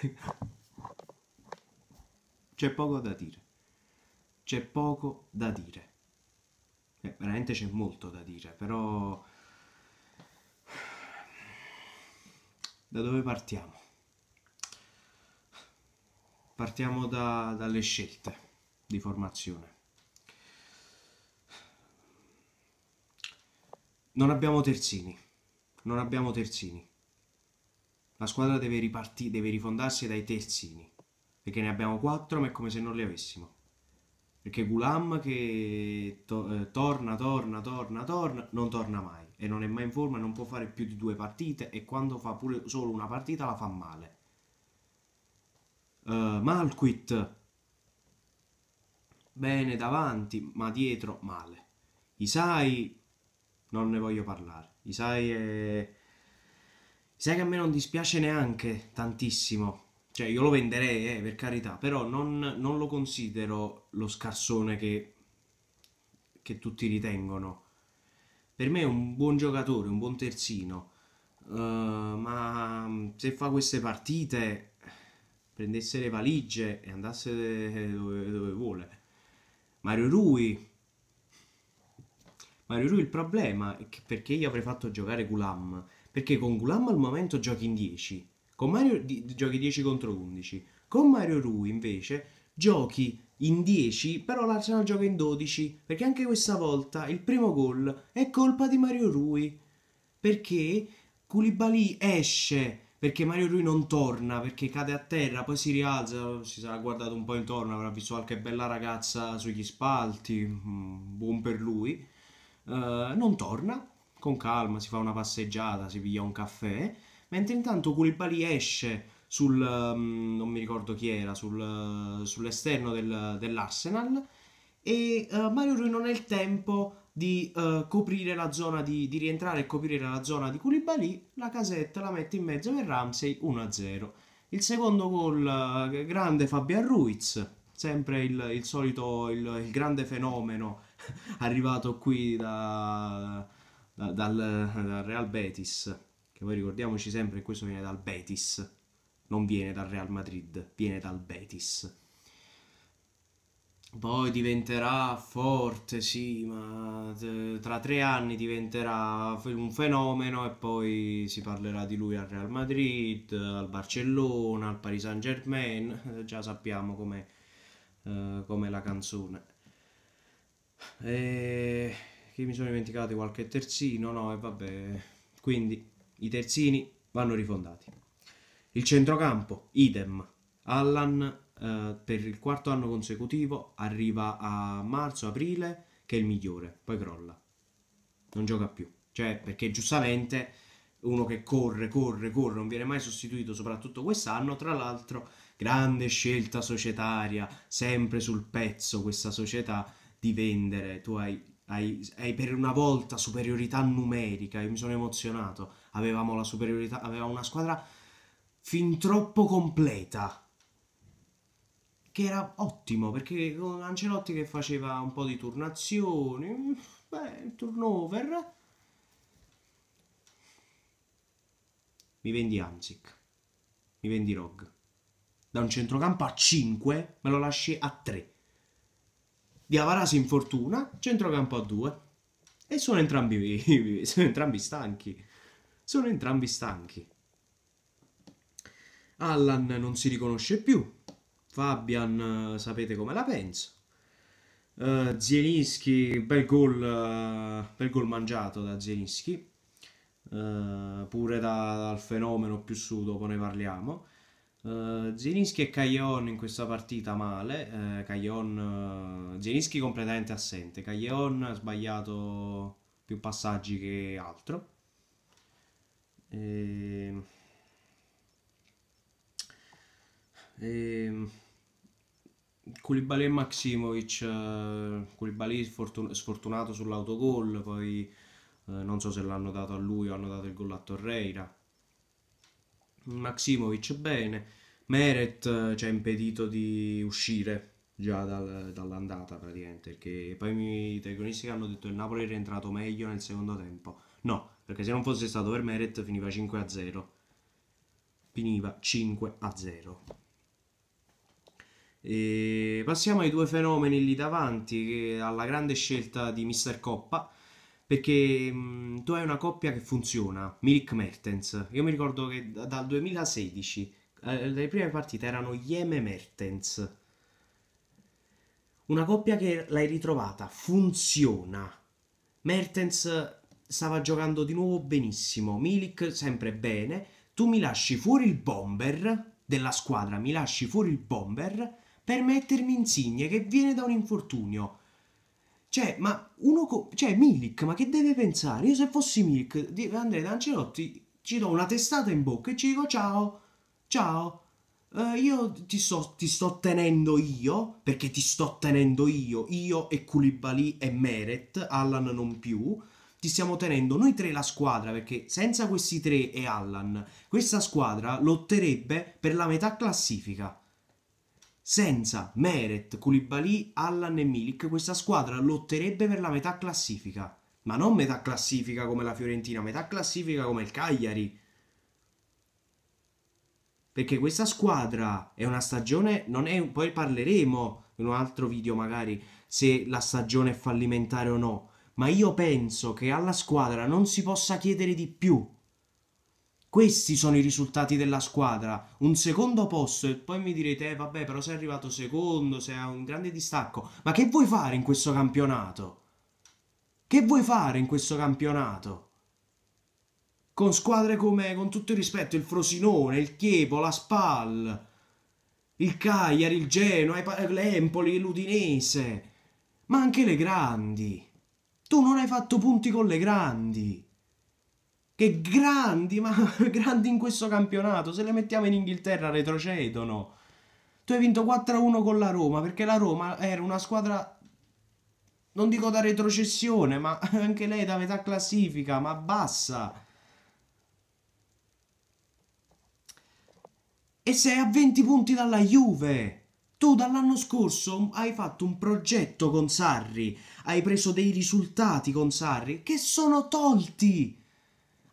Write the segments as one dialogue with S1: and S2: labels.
S1: c'è poco da dire. C'è poco da dire. Eh, veramente c'è molto da dire, però... Da dove partiamo? Partiamo da, dalle scelte di formazione. Non abbiamo terzini, non abbiamo terzini. La squadra deve, ripartire, deve rifondarsi dai terzini, perché ne abbiamo quattro ma è come se non li avessimo. Perché Gulam che to eh, torna, torna, torna, torna, non torna mai e non è mai in forma, non può fare più di due partite e quando fa pure solo una partita la fa male. Uh, Malquit bene davanti, ma dietro male. Isai non ne voglio parlare. Isai è sai che a me non dispiace neanche tantissimo. Cioè, io lo venderei, eh, per carità, però non, non lo considero lo scarsone che, che, tutti ritengono. Per me è un buon giocatore, un buon terzino, uh, ma mm, se fa queste partite, prendesse le valigie e andasse dove, dove vuole. Mario Rui, Mario Rui il problema è che perché io avrei fatto giocare Gulam perché con Gulam al momento giochi in 10, con Mario di- giochi 10 contro 11, con Mario Rui invece giochi in 10, però l'Arsenal gioca in 12, perché anche questa volta il primo gol è colpa di Mario Rui, perché Koulibaly esce perché Mario Rui non torna, perché cade a terra, poi si rialza, si sarà guardato un po' intorno, avrà visto qualche bella ragazza sugli spalti, mm, buon per lui, uh, non torna con calma, si fa una passeggiata, si piglia un caffè, mentre intanto Koulibaly esce sul, mm, non mi ricordo chi era, sul, sull'esterno del, dell'Arsenal e uh, Mario Rui non ha il tempo di uh, coprire la zona di, di, rientrare e coprire la zona di Koulibaly, la casetta la mette in mezzo per Ramsey 1-0. Il secondo gol uh, grande Fabian Ruiz, sempre il, il solito il, il, grande fenomeno arrivato qui da, dal, dal Real Betis, che poi ricordiamoci sempre che questo viene dal Betis, non viene dal Real Madrid, viene dal Betis. Poi diventerà forte, sì, ma eh, tra tre anni diventerà un fenomeno e poi si parlerà di lui al Real Madrid, al Barcellona, al Paris Saint Germain, eh, già sappiamo come eh, la canzone. E eh, che mi sono dimenticato qualche terzino, no, e vabbè. Quindi i terzini vanno rifondati. Il centrocampo, idem. Allan eh, per il quarto anno consecutivo arriva a marzo-aprile che è il migliore, poi crolla. Non gioca più. Cioè, perché giustamente uno che corre, corre, corre, non viene mai sostituito, soprattutto quest'anno, tra l'altro grande scelta societaria, sempre sul pezzo questa società di vendere, tu hai hai, hai per una volta superiorità numerica, io mi sono emozionato, avevamo la superiorità, avevamo una squadra fin troppo completa, che era ottimo, perché con Ancelotti che faceva un po' di turnazioni, beh, turnover, mi vendi Amsic, mi vendi Rog. Da un centrocampo a 5 me lo lasci a 3. Diavara si infortuna, centrocampo a due. E sono entrambi, sono entrambi stanchi. Sono entrambi stanchi. Allan non si riconosce più. Fabian eh, sapete come la penso. Uh, Zielinski, bel gol, uh, bel gol mangiato da Zielinski. Uh, pure da, dal fenomeno più su, dopo ne parliamo. Uh, Zielinski e Caglion in questa partita male, uh, Caglion, uh, Zielinski completamente assente, Caglion ha sbagliato più passaggi che altro. E... Ehm, e... Ehm, Koulibaly e Maximovic, uh, Koulibaly sfortun- sfortunato sull'autogol, poi uh, non so se l'hanno dato a lui o hanno dato il gol a Torreira. Maximovic bene, Meret eh, ci ha impedito di uscire già dal, dall'andata praticamente, perché poi i telecronisti hanno detto che il Napoli è rientrato meglio nel secondo tempo. No, perché se non fosse stato per Meret finiva 5-0. Finiva 5-0. E passiamo ai due fenomeni lì davanti, alla grande scelta di Mr. Coppa perché mh, tu hai una coppia che funziona, Milik Mertens. Io mi ricordo che d- dal 2016 eh, le prime partite erano Ieme Mertens. Una coppia che l'hai ritrovata, funziona. Mertens stava giocando di nuovo benissimo, Milik sempre bene. Tu mi lasci fuori il bomber della squadra, mi lasci fuori il bomber per mettermi Insigne che viene da un infortunio cioè, ma uno co- cioè, Milik, ma che deve pensare? Io se fossi Milik, andrei da Ancelotti, ci do una testata in bocca e ci dico ciao, ciao, eh, io ti sto, ti sto tenendo io, perché ti sto tenendo io, io e Koulibaly e Meret, Allan non più, ti stiamo tenendo noi tre la squadra, perché senza questi tre e Allan, questa squadra lotterebbe per la metà classifica. Senza Meret, Koulibaly, Allan e Milik questa squadra lotterebbe per la metà classifica. Ma non metà classifica come la Fiorentina, metà classifica come il Cagliari. Perché questa squadra è una stagione, non è, poi parleremo in un altro video magari se la stagione è fallimentare o no, ma io penso che alla squadra non si possa chiedere di più questi sono i risultati della squadra. Un secondo posto e poi mi direte, eh, vabbè, però sei arrivato secondo, sei a un grande distacco. Ma che vuoi fare in questo campionato? Che vuoi fare in questo campionato? Con squadre come, con tutto il rispetto, il Frosinone, il Chiepo, la Spal, il Cagliari, il Genoa, l'Empoli, l'Udinese, ma anche le grandi. Tu non hai fatto punti con le grandi che grandi, ma grandi in questo campionato, se le mettiamo in Inghilterra retrocedono. Tu hai vinto 4-1 con la Roma, perché la Roma era una squadra, non dico da retrocessione, ma anche lei da metà classifica, ma bassa. E sei a 20 punti dalla Juve. Tu dall'anno scorso hai fatto un progetto con Sarri, hai preso dei risultati con Sarri che sono tolti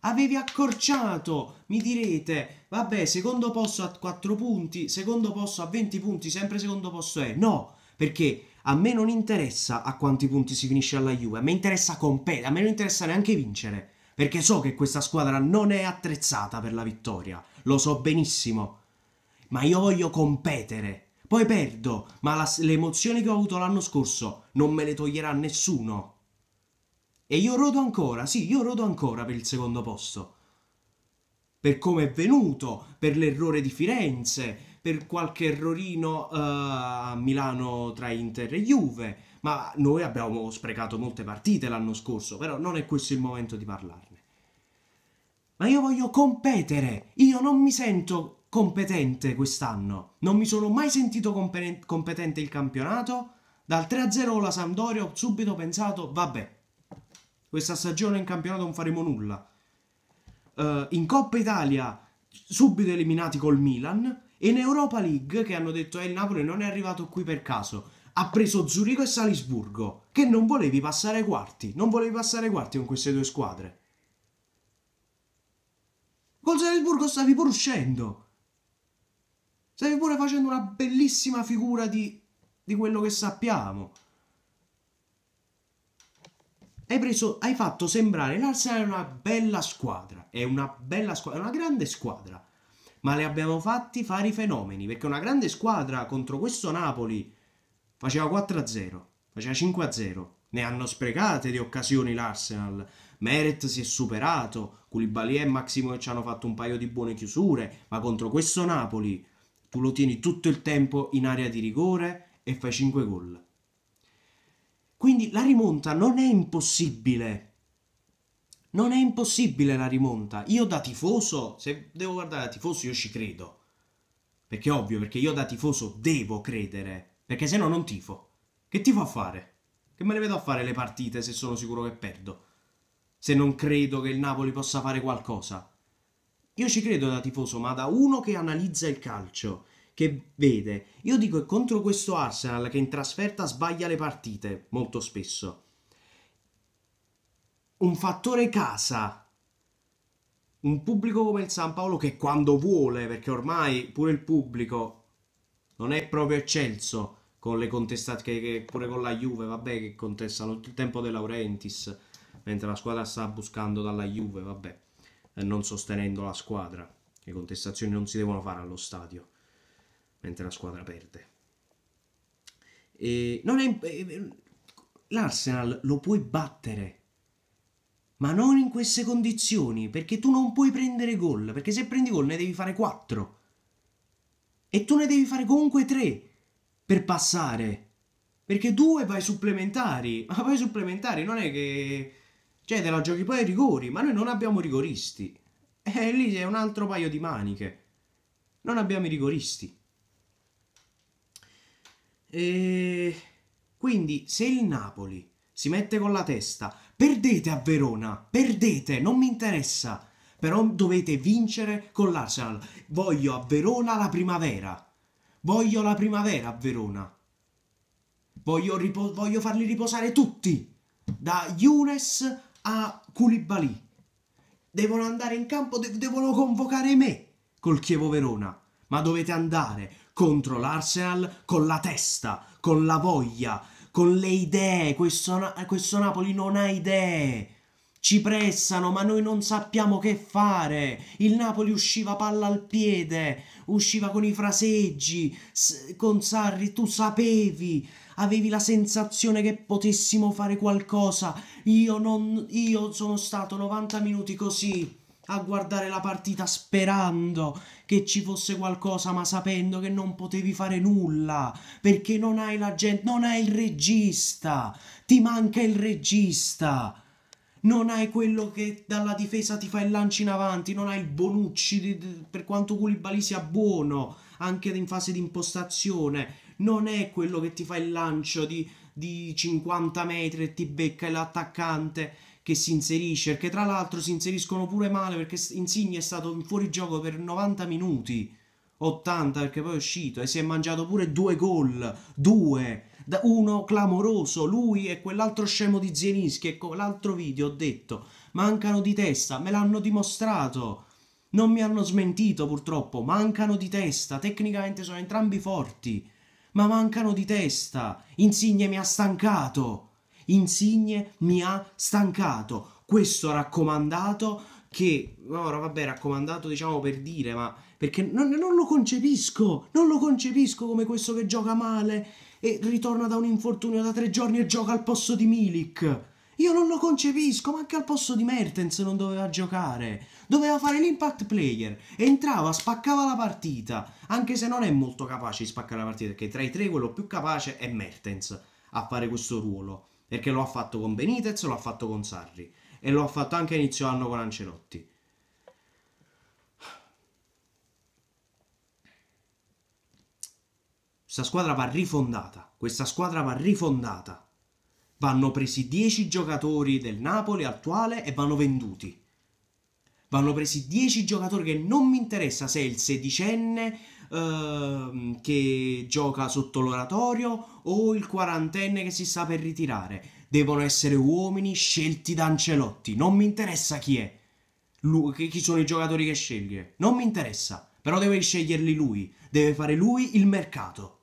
S1: Avevi accorciato, mi direte, vabbè, secondo posto a 4 punti, secondo posto a 20 punti, sempre secondo posto è. No, perché a me non interessa a quanti punti si finisce alla Juve, a me interessa competere, a me non interessa neanche vincere, perché so che questa squadra non è attrezzata per la vittoria, lo so benissimo, ma io voglio competere, poi perdo, ma la, le emozioni che ho avuto l'anno scorso non me le toglierà nessuno. E io rodo ancora, sì, io rodo ancora per il secondo posto. Per come è venuto, per l'errore di Firenze, per qualche errorino uh, a Milano tra Inter e Juve. Ma noi abbiamo sprecato molte partite l'anno scorso, però non è questo il momento di parlarne. Ma io voglio competere, io non mi sento competente quest'anno. Non mi sono mai sentito competente il campionato. Dal 3-0 la Sampdoria ho subito pensato, vabbè, questa stagione in campionato non faremo nulla. Uh, in Coppa Italia subito eliminati col Milan e in Europa League che hanno detto eh, il Napoli non è arrivato qui per caso. Ha preso Zurigo e Salisburgo, che non volevi passare ai quarti. Non volevi passare ai quarti con queste due squadre. Col Salisburgo stavi pure uscendo. Stavi pure facendo una bellissima figura di, di quello che sappiamo. Hai, preso, hai fatto sembrare l'Arsenal una bella squadra. È una bella squadra, è una grande squadra. Ma le abbiamo fatti fare i fenomeni. Perché una grande squadra contro questo Napoli faceva 4-0, faceva 5-0. Ne hanno sprecate di occasioni l'Arsenal. Meret si è superato, Koulibaly e Maximo ci hanno fatto un paio di buone chiusure, ma contro questo Napoli tu lo tieni tutto il tempo in area di rigore e fai 5 gol. Quindi la rimonta non è impossibile. Non è impossibile la rimonta. Io da tifoso, se devo guardare da tifoso, io ci credo. Perché è ovvio, perché io da tifoso devo credere. Perché se no non tifo. Che tifo a fare? Che me ne vedo a fare le partite se sono sicuro che perdo? Se non credo che il Napoli possa fare qualcosa. Io ci credo da tifoso, ma da uno che analizza il calcio, che vede. Io dico che contro questo Arsenal che in trasferta sbaglia le partite molto spesso. Un fattore casa un pubblico come il San Paolo che quando vuole, perché ormai pure il pubblico non è proprio eccelso con le contestate, che, che pure con la Juve, vabbè, che contestano tutto il tempo De Laurentiis, mentre la squadra sta buscando dalla Juve, vabbè, eh, non sostenendo la squadra. Le contestazioni non si devono fare allo stadio mentre la squadra perde. E non è, eh, eh, L'Arsenal lo puoi battere, ma non in queste condizioni, perché tu non puoi prendere gol, perché se prendi gol ne devi fare 4. E tu ne devi fare comunque 3 per passare. Perché 2 vai supplementari, ma vai supplementari non è che... Cioè, te la giochi poi ai rigori, ma noi non abbiamo rigoristi. E eh, lì è un altro paio di maniche. Non abbiamo i rigoristi. E quindi se il Napoli si mette con la testa, perdete a Verona, perdete, non mi interessa, però dovete vincere con l'Arsenal. Voglio a Verona la primavera. Voglio la primavera a Verona. Voglio, ripo- voglio farli riposare tutti, da Younes a Koulibaly. Devono andare in campo, de- devono convocare me col Chievo Verona. Ma dovete andare, contro l'Arsenal con la testa, con la voglia, con le idee. Questo, questo Napoli non ha idee. Ci pressano, ma noi non sappiamo che fare. Il Napoli usciva palla al piede, usciva con i fraseggi. con Sarri tu sapevi, avevi la sensazione che potessimo fare qualcosa. Io, non, io sono stato 90 minuti così a guardare la partita sperando che ci fosse qualcosa, ma sapendo che non potevi fare nulla perché non hai la gente, non hai il regista, ti manca il regista. Non hai quello che dalla difesa ti fa il lancio in avanti, non hai il Bonucci di, di, per quanto Koulibaly sia buono anche in fase di impostazione, non è quello che ti fa il lancio di, di 50 metri e ti becca l'attaccante che si inserisce, che tra l'altro si inseriscono pure male perché Insigne è stato fuori gioco per 90 minuti, 80 perché poi è uscito e si è mangiato pure due gol, due, uno clamoroso, lui e quell'altro scemo di Zielinski, ecco l'altro video ho detto, mancano di testa, me l'hanno dimostrato. Non mi hanno smentito purtroppo, mancano di testa, tecnicamente sono entrambi forti, ma mancano di testa. Insigne mi ha stancato. Insigne mi ha stancato. Questo raccomandato che ora vabbè raccomandato diciamo per dire ma perché non, non, lo concepisco non lo concepisco come questo che gioca male e ritorna da un infortunio da tre giorni e gioca al posto di Milik io non lo concepisco ma anche al posto di Mertens non doveva giocare doveva fare l'impact player entrava spaccava la partita anche se non è molto capace di spaccare la partita perché tra i tre quello più capace è Mertens a fare questo ruolo perché lo ha fatto con Benitez, lo ha fatto con Sarri e lo ha fatto anche a inizio anno con Ancelotti. Questa squadra va rifondata, questa squadra va rifondata. Vanno presi 10 giocatori del Napoli attuale e vanno venduti. Vanno presi 10 giocatori che non mi interessa se è il sedicenne Ehm, che gioca sotto l'oratorio o il quarantenne che si sta per ritirare. Devono essere uomini scelti da Ancelotti. Non mi interessa chi è, lui, chi sono i giocatori che sceglie. Non mi interessa, però deve sceglierli lui. Deve fare lui il mercato.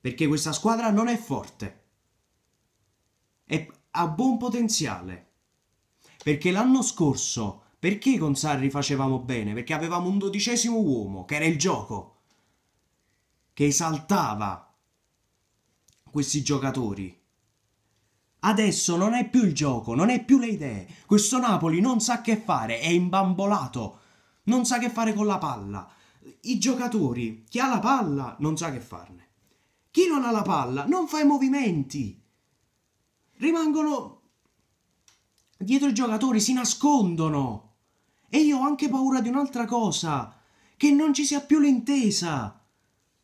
S1: Perché questa squadra non è forte. È, ha buon potenziale. Perché l'anno scorso perché con Sarri facevamo bene? Perché avevamo un dodicesimo uomo, che era il gioco, che esaltava questi giocatori. Adesso non è più il gioco, non è più le idee. Questo Napoli non sa che fare, è imbambolato, non sa che fare con la palla. I giocatori, chi ha la palla non sa che farne. Chi non ha la palla non fa i movimenti. Rimangono dietro i giocatori, si nascondono. E io ho anche paura di un'altra cosa, che non ci sia più l'intesa.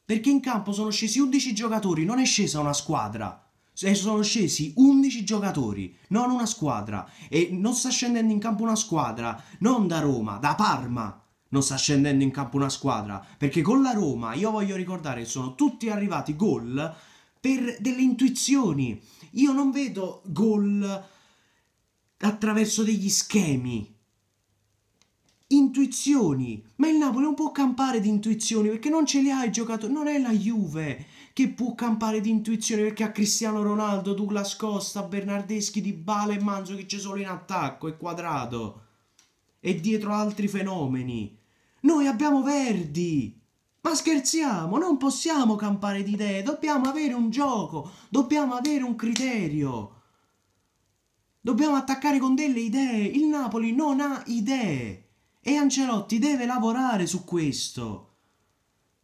S1: Perché in campo sono scesi 11 giocatori, non è scesa una squadra. E eh, sono scesi 11 giocatori, non una squadra. E non sta scendendo in campo una squadra, non da Roma, da Parma. Non sta scendendo in campo una squadra. Perché con la Roma, io voglio ricordare, sono tutti arrivati gol per delle intuizioni. Io non vedo gol attraverso degli schemi intuizioni. Ma il Napoli non può campare di intuizioni perché non ce le ha i giocatori. Non è la Juve che può campare di intuizioni perché ha Cristiano Ronaldo, Douglas Costa, Bernardeschi, Di Bale e Manzo che c'è solo in attacco e quadrato. E dietro altri fenomeni. Noi abbiamo Verdi. Ma scherziamo, non possiamo campare di idee, dobbiamo avere un gioco, dobbiamo avere un criterio. Dobbiamo attaccare con delle idee. Il Napoli non ha idee. E Ancelotti deve lavorare su questo.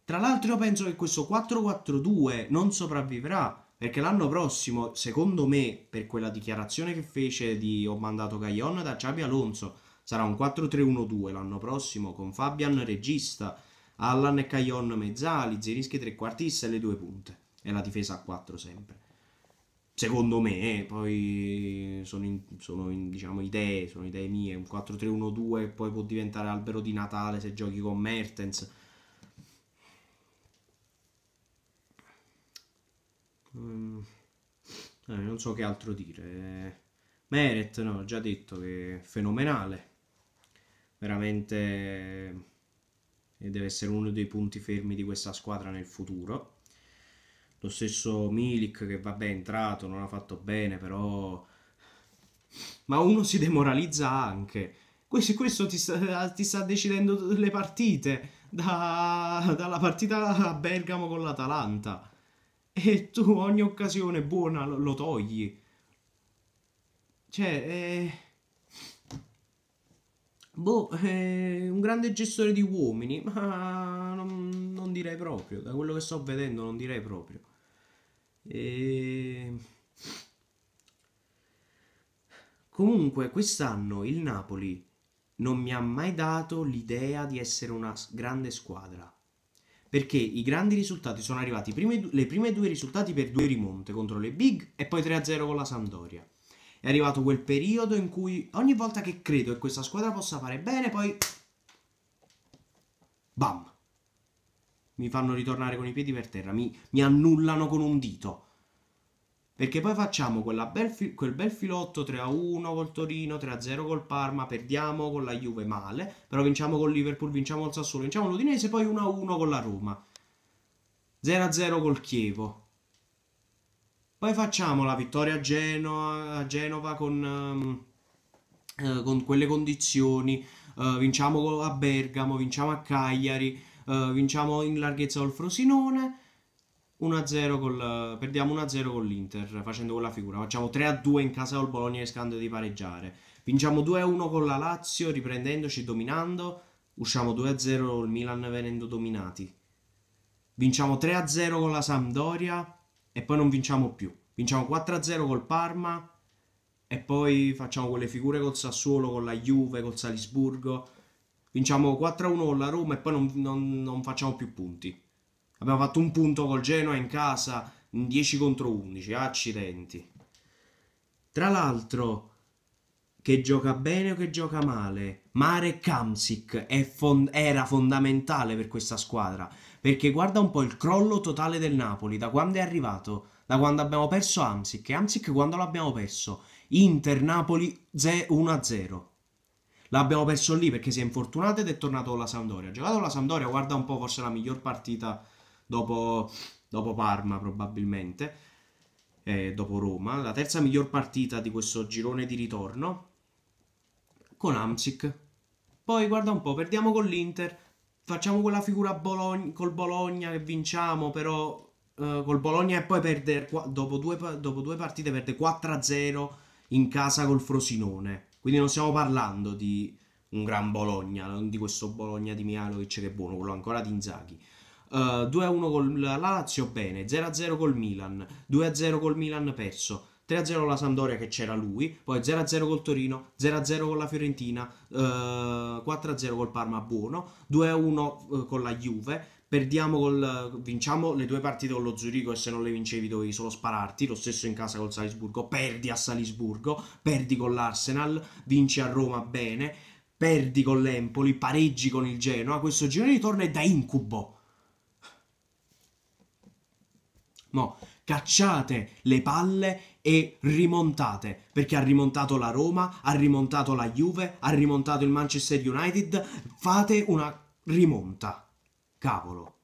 S1: Tra l'altro io penso che questo 4-4-2 non sopravvivrà, perché l'anno prossimo, secondo me, per quella dichiarazione che fece di ho mandato Caglion da Xabi Alonso, sarà un 4-3-1-2 l'anno prossimo con Fabian regista, Allan e Caglion mezzali, Zerischi trequartista e le due punte. E la difesa a 4 sempre secondo me, eh, poi sono, in, sono in, diciamo, idee, sono idee mie, un 4-3-1-2 che poi può diventare albero di Natale se giochi con Mertens. Mm. Eh, non so che altro dire. Meret, no, ho già detto che è fenomenale. Veramente eh, deve essere uno dei punti fermi di questa squadra nel futuro. Lo stesso Milik che vabbè è entrato, non ha fatto bene, però... Ma uno si demoralizza anche. Questo, questo ti, sta, ti, sta, decidendo le partite, da, dalla partita a Bergamo con l'Atalanta. E tu ogni occasione buona lo, lo togli. Cioè... Eh... Boh, è un grande gestore di uomini, ma non, non, direi proprio. Da quello che sto vedendo, non direi proprio. E... Comunque, quest'anno il Napoli non mi ha mai dato l'idea di essere una grande squadra. Perché i grandi risultati sono arrivati, prime, le prime due risultati per due rimonte contro le Big e poi 3-0 con la Sampdoria. È arrivato quel periodo in cui ogni volta che credo che questa squadra possa fare bene, poi... Bam! mi fanno ritornare con i piedi per terra, mi, mi annullano con un dito. Perché poi facciamo bel fi- quel bel filotto 3-1 a col Torino, 3-0 a col Parma, perdiamo con la Juve male, però vinciamo con Liverpool, vinciamo col Sassuolo, vinciamo l'Udinese, poi 1-1 a con la Roma, 0-0 a col Chievo. Poi facciamo la vittoria a Genova, a Genova con, um, eh, con quelle condizioni, uh, vinciamo a Bergamo, vinciamo a Cagliari, Uh, vinciamo in larghezza col Frosinone. 1-0 col, perdiamo 1-0 con l'Inter facendo quella figura. Facciamo 3-2 in casa col Bologna rischiando di pareggiare. Vinciamo 2-1 con la Lazio riprendendoci, dominando. Usciamo 2-0 col Milan venendo dominati. Vinciamo 3-0 con la Sampdoria e poi non vinciamo più. Vinciamo 4-0 col Parma e poi facciamo quelle figure col Sassuolo, con la Juve, col Salisburgo vinciamo 4-1 con la Roma e poi non, non, non, facciamo più punti. Abbiamo fatto un punto col Genoa in casa in 10 contro 11, accidenti. Tra l'altro, che gioca bene o che gioca male, Mare Kamsik fond- era fondamentale per questa squadra, perché guarda un po' il crollo totale del Napoli, da quando è arrivato, da quando abbiamo perso Amsic, e Amsic quando l'abbiamo perso, Inter-Napoli 1-0 l'abbiamo perso lì perché si è infortunato ed è tornato con la Sampdoria. Ha giocato con la Sampdoria, guarda un po', forse la miglior partita dopo, dopo Parma probabilmente, eh, dopo Roma, la terza miglior partita di questo girone di ritorno con Amsic. Poi guarda un po', perdiamo con l'Inter, facciamo quella figura Bologna, col Bologna che vinciamo, però Uh, col Bologna e poi perde dopo due, dopo due partite perde 4-0 in casa col Frosinone. Quindi non stiamo parlando di un gran Bologna, non di questo Bologna di Mialovic che è buono, quello ancora di Inzaghi. Uh, 2-1 con la Lazio bene, 0-0 col Milan, 2-0 col Milan perso, 3-0 la Sampdoria che c'era lui, poi 0-0 col Torino, 0-0 con la Fiorentina, uh, eh, 4-0 col Parma buono, 2-1 eh, con la Juve, perdiamo col, vinciamo le due partite con lo Zurigo e se non le vincevi dovevi solo spararti, lo stesso in casa col Salisburgo, perdi a Salisburgo, perdi con l'Arsenal, vinci a Roma bene, perdi con l'Empoli, pareggi con il Genoa, questo girone di torno è da incubo. No, cacciate le palle e rimontate, perché ha rimontato la Roma, ha rimontato la Juve, ha rimontato il Manchester United, fate una rimonta cavolo